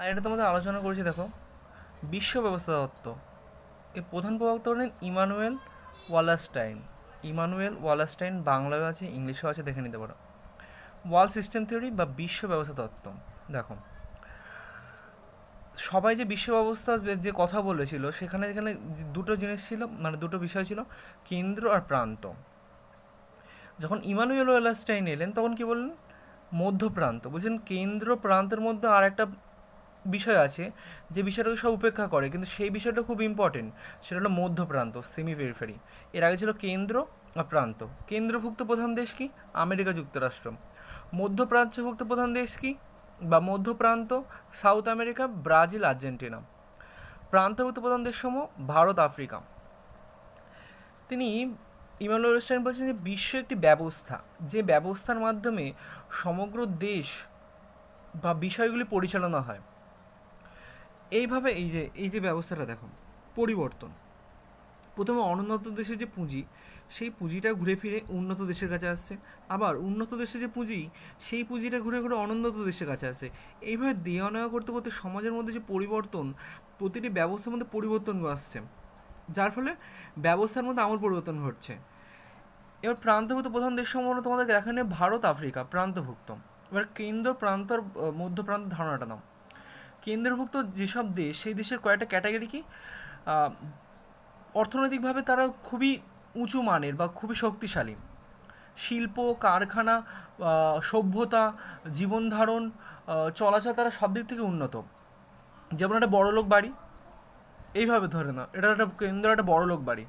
আর এটা তোমাদের আলোচনা করেছি দেখো বিশ্ব ব্যবস্থা তত্ত্ব এর প্রধান প্রবক্তা হলেন ইমানুয়েল ওয়ালাস্টাইন ইমানুয়েল ওয়ালাস্টাইন বাংলায় আছে ইংলিশেও আছে দেখে নিতে পারো ওয়াল সিস্টেম থিওরি বা বিশ্ব ব্যবস্থা তত্ত্ব দেখো সবাই যে বিশ্ব ব্যবস্থা যে কথা বলেছিল সেখানে যেখানে দুটো জিনিস ছিল মানে দুটো বিষয় ছিল কেন্দ্র আর প্রান্ত যখন ইমানুয়েল ওয়ালাস্টাইন এলেন তখন কি বললেন মধ্যপ্রান্ত বলছেন কেন্দ্র প্রান্তের মধ্যে আর একটা বিষয় আছে যে বিষয়টাকে সব উপেক্ষা করে কিন্তু সেই বিষয়টা খুব ইম্পর্টেন্ট সেটা হলো মধ্য প্রান্ত সেমি পেরিফেরি এর আগে ছিল কেন্দ্র প্রান্ত কেন্দ্রভুক্ত প্রধান দেশ কি আমেরিকা যুক্তরাষ্ট্র মধ্যপ্রাচ্যভুক্ত প্রধান দেশ কি বা মধ্যপ্রান্ত সাউথ আমেরিকা ব্রাজিল আর্জেন্টিনা প্রান্তভুক্ত প্রধান দেশসমূহ ভারত আফ্রিকা তিনি ইমানুয়েল বলছেন যে বিশ্ব একটি ব্যবস্থা যে ব্যবস্থার মাধ্যমে সমগ্র দেশ বা বিষয়গুলি পরিচালনা হয় এইভাবে এই যে এই যে ব্যবস্থাটা দেখো পরিবর্তন প্রথমে অনুন্নত দেশের যে পুঁজি সেই পুঁজিটা ঘুরে ফিরে উন্নত দেশের কাছে আসছে আবার উন্নত দেশের যে পুঁজি সেই পুঁজিটা ঘুরে ঘুরে অনুন্নত দেশের কাছে আসছে এইভাবে দেওয়া নেওয়া করতে করতে সমাজের মধ্যে যে পরিবর্তন প্রতিটি ব্যবস্থার মধ্যে পরিবর্তন আসছে যার ফলে ব্যবস্থার মধ্যে আমল পরিবর্তন ঘটছে এবার প্রান্তভুক্ত প্রধান দেশ তোমাদেরকে তোমাদের নেই ভারত আফ্রিকা প্রান্তভুক্ত এবার কেন্দ্র প্রান্তর মধ্য প্রান্ত ধারণাটা নাম কেন্দ্রভুক্ত যেসব দেশ সেই দেশের কয়েকটা ক্যাটাগরি কি অর্থনৈতিকভাবে তারা খুবই উঁচু মানের বা খুবই শক্তিশালী শিল্প কারখানা সভ্যতা জীবনধারণ চলাচল তারা সব দিক থেকে উন্নত যেমন একটা বড়লোক বাড়ি এইভাবে ধরে নাও এটা একটা কেন্দ্র একটা বড়লোক বাড়ি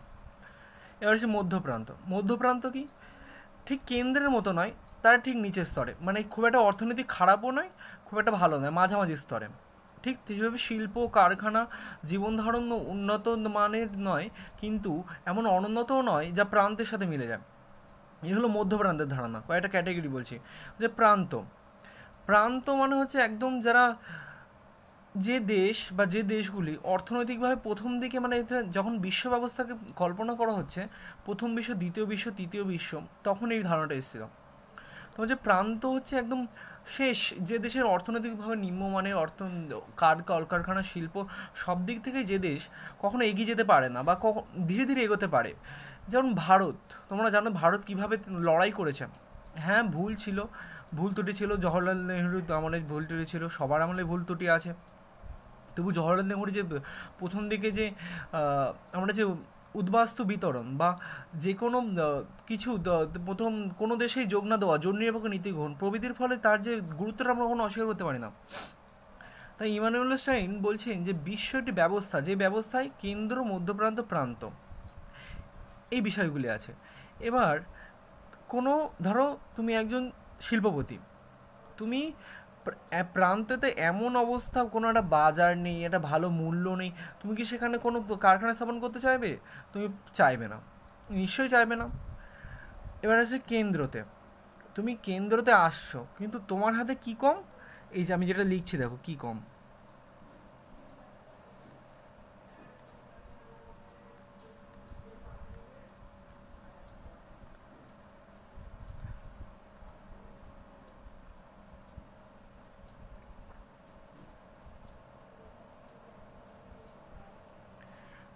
এবার হচ্ছে মধ্যপ্রান্ত মধ্যপ্রান্ত কি ঠিক কেন্দ্রের মতো নয় তার ঠিক নিচের স্তরে মানে খুব একটা অর্থনীতি খারাপও নয় খুব একটা ভালো নয় মাঝামাঝি স্তরে ঠিক যেভাবে শিল্প কারখানা জীবনধারণ উন্নত মানের নয় কিন্তু এমন অনুন্নতও নয় যা প্রান্তের সাথে মিলে যায় এই হলো মধ্যপ্রান্তের ধারণা কয়েকটা ক্যাটাগরি বলছি যে প্রান্ত প্রান্ত মানে হচ্ছে একদম যারা যে দেশ বা যে দেশগুলি অর্থনৈতিকভাবে প্রথম দিকে মানে যখন বিশ্ব ব্যবস্থাকে কল্পনা করা হচ্ছে প্রথম বিশ্ব দ্বিতীয় বিশ্ব তৃতীয় বিশ্ব তখন এই ধারণাটা এসেছিল তো যে প্রান্ত হচ্ছে একদম শেষ যে দেশের অর্থনৈতিকভাবে নিম্নমানের অর্থ কার কলকারখানা শিল্প সব দিক থেকে যে দেশ কখনো এগিয়ে যেতে পারে না বা কখন ধীরে ধীরে এগোতে পারে যেমন ভারত তোমরা জানো ভারত কিভাবে লড়াই করেছে হ্যাঁ ভুল ছিল ভুল ত্রুটি ছিল জওহরলাল নেহরু আমলে ভুল ত্রুটি ছিল সবার আমলে ভুল ত্রুটি আছে তবু জওহরলাল নেহরু যে প্রথম দিকে যে আমরা যে উদ্বাস্তু বিতরণ বা যে কোনো কিছু প্রথম কোনো দেশেই যোগ না দেওয়া জোট নিরপেক্ষ নীতি গ্রহণ প্রভৃতির ফলে তার যে গুরুত্বটা আমরা কখনো অস্বীকার করতে পারি না তাই ইমানুয়েল স্টাইন বলছেন যে বিশ্ব একটি ব্যবস্থা যে ব্যবস্থায় কেন্দ্র মধ্যপ্রান্ত প্রান্ত এই বিষয়গুলি আছে এবার কোনো ধরো তুমি একজন শিল্পপতি তুমি প্রান্তেতে এমন অবস্থা কোনো একটা বাজার নেই একটা ভালো মূল্য নেই তুমি কি সেখানে কোনো কারখানা স্থাপন করতে চাইবে তুমি চাইবে না নিশ্চয়ই চাইবে না এবার আছে কেন্দ্রতে তুমি কেন্দ্রতে আসছো কিন্তু তোমার হাতে কী কম এই যে আমি যেটা লিখছি দেখো কী কম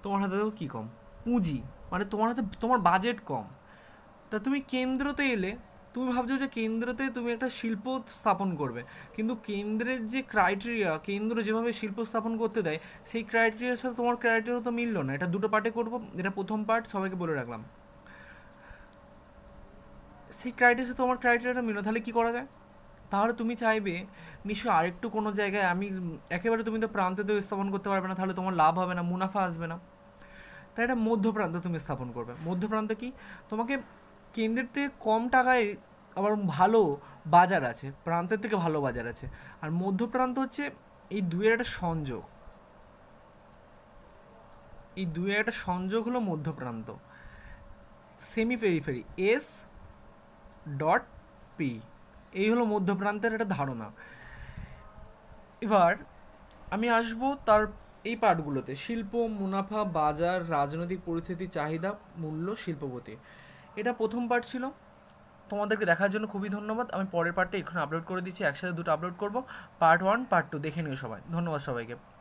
তোমার হাতে কি কী কম পুঁজি মানে তোমার হাতে তোমার বাজেট কম তা তুমি কেন্দ্রতে এলে তুমি ভাবছো যে কেন্দ্রতে তুমি একটা শিল্প স্থাপন করবে কিন্তু কেন্দ্রের যে ক্রাইটেরিয়া কেন্দ্র যেভাবে শিল্প স্থাপন করতে দেয় সেই ক্রাইটেরিয়ার সাথে তোমার ক্রাইটেরিয়া তো মিললো না এটা দুটো পার্টে করবো এটা প্রথম পার্ট সবাইকে বলে রাখলাম সেই ক্রাইটেরিয়া তোমার ক্রাইটেরিয়াটা মিললো তাহলে কী করা যায় তাহলে তুমি চাইবে নিশ্চয়ই আরেকটু কোনো জায়গায় আমি একেবারে তুমি তো প্রান্তে তো স্থাপন করতে পারবে না তাহলে তোমার লাভ হবে না মুনাফা আসবে না তাই এটা মধ্য প্রান্তে তুমি স্থাপন করবে মধ্য প্রান্তে কি তোমাকে কেন্দ্রের থেকে কম টাকায় আবার ভালো বাজার আছে প্রান্তের থেকে ভালো বাজার আছে আর মধ্য প্রান্ত হচ্ছে এই দুয়ের একটা সংযোগ এই দুয়ের একটা সংযোগ হলো মধ্য প্রান্ত semi periphery S dot P এই হলো মধ্যপ্রান্তের একটা ধারণা এবার আমি আসব তার এই পার্টগুলোতে শিল্প মুনাফা বাজার রাজনৈতিক পরিস্থিতি চাহিদা মূল্য শিল্পপতি এটা প্রথম পার্ট ছিল তোমাদেরকে দেখার জন্য খুবই ধন্যবাদ আমি পরের পার্টটা এখানে আপলোড করে দিচ্ছি একসাথে দুটো আপলোড করব পার্ট ওয়ান পার্ট টু দেখে নিও সবাই ধন্যবাদ সবাইকে